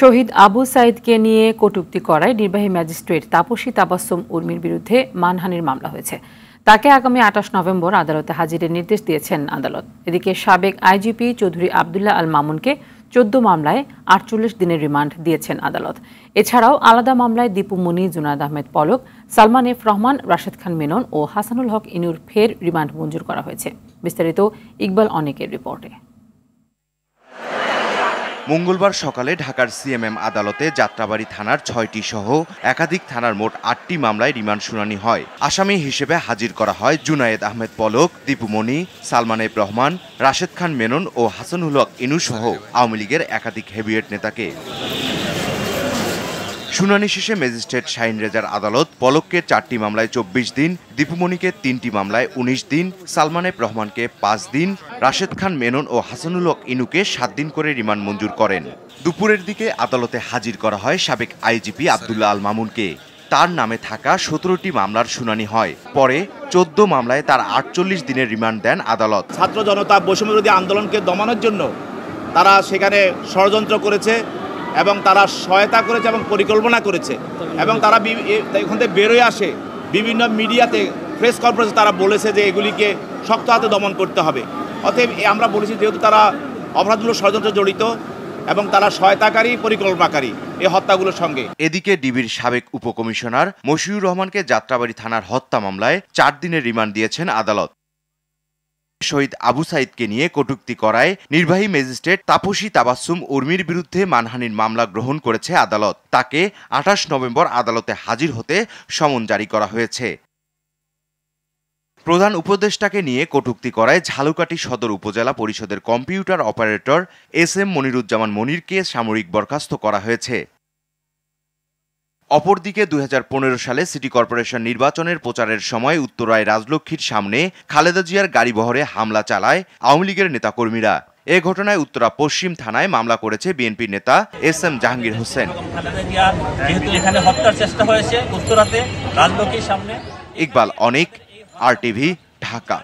শহীদ আবু সাইদকে নিয়ে কটুক্তি করায় নির্বাহী ম্যাজিস্ট্রেট তাপসী তাবাসম উর্মির বিরুদ্ধে মানহানির মামলা হয়েছে তাকে আগামী আঠাশ নভেম্বর আদালতে হাজিরের নির্দেশ দিয়েছেন আদালত এদিকে সাবেক আইজিপি চৌধুরী আবদুল্লাহ আল মামুনকে চোদ্দ মামলায় আটচল্লিশ দিনের রিমান্ড দিয়েছেন আদালত এছাড়াও আলাদা মামলায় দীপু মুনি জুনাদ আহমেদ পলক সালমান এফ রহমান রাশেদ খান মেনন ও হাসানুল হক ইনুর ফের রিমান্ড মঞ্জুর করা হয়েছে বিস্তারিত ইকবাল অনেকের রিপোর্টে মঙ্গলবার সকালে ঢাকার সিএমএম আদালতে যাত্রাবাড়ি থানার ছয়টি সহ একাধিক থানার মোট আটটি মামলায় রিমান্ড শুনানি হয় আসামি হিসেবে হাজির করা হয় জুনায়েদ আহমেদ পলক দীপুমণি সালমান এব রহমান রাশেদ খান মেনন ও হাসানুল হক ইনু সহ আওয়ামী লীগের একাধিক হেভিয়েট নেতাকে শুনানি শেষে ম্যাজিস্ট্রেট শাহিন রেজার আদালত পলককে চারটি মামলায় চব্বিশ দিন দীপুমণিকে তিনটি মামলায় ১৯ দিন সালমানে রহমানকে পাঁচ দিন রাশেদ খান মেনন ও হাসানুল হক ইনুকে সাত দিন করে রিমান্ড মঞ্জুর করেন দুপুরের দিকে আদালতে হাজির করা হয় সাবেক আইজিপি আবদুল্লাহ আল মামুনকে তার নামে থাকা সতেরোটি মামলার শুনানি হয় পরে চোদ্দ মামলায় তার আটচল্লিশ দিনের রিমান্ড দেন আদালত ছাত্র জনতা বৈষম্যবিরোধী আন্দোলনকে দমানোর জন্য তারা সেখানে ষড়যন্ত্র করেছে এবং তারা সহায়তা করেছে এবং পরিকল্পনা করেছে এবং তারা এখান থেকে বেরোয় আসে বিভিন্ন মিডিয়াতে প্রেস কনফারেন্সে তারা বলেছে যে এগুলিকে শক্ত হাতে দমন করতে হবে অতএব আমরা বলেছি যেহেতু তারা অপরাধমূলক ষড়যন্ত্রে জড়িত এবং তারা সহায়তাকারী পরিকল্পনাকারী এ হত্যাগুলোর সঙ্গে এদিকে ডিবির সাবেক উপকমিশনার মশিউর রহমানকে যাত্রাবাড়ি থানার হত্যা মামলায় চার দিনের রিমান্ড দিয়েছেন আদালত শহীদ আবু সাইদকে নিয়ে কটুক্তি করায় নির্বাহী ম্যাজিস্ট্রেট তাপসী তাবাসুম উর্মির বিরুদ্ধে মানহানির মামলা গ্রহণ করেছে আদালত তাকে আঠাশ নভেম্বর আদালতে হাজির হতে সমন জারি করা হয়েছে প্রধান উপদেষ্টাকে নিয়ে কটুক্তি করায় ঝালুকাটি সদর উপজেলা পরিষদের computer operator S M Moniruzzaman মনিরকে সামরিক বরখাস্ত করা হয়েছে অপরদিকে দুই সালে সিটি কর্পোরেশন নির্বাচনের প্রচারের সময় উত্তরায় রাজলক্ষ্মীর সামনে খালেদা জিয়ার গাড়িবহরে হামলা চালায় আওয়ামী লীগের নেতাকর্মীরা এ ঘটনায় উত্তরা পশ্চিম থানায় মামলা করেছে বিএনপি নেতা এস এম জাহাঙ্গীর হোসেন ইকবাল অনেক আর টিভি ঢাকা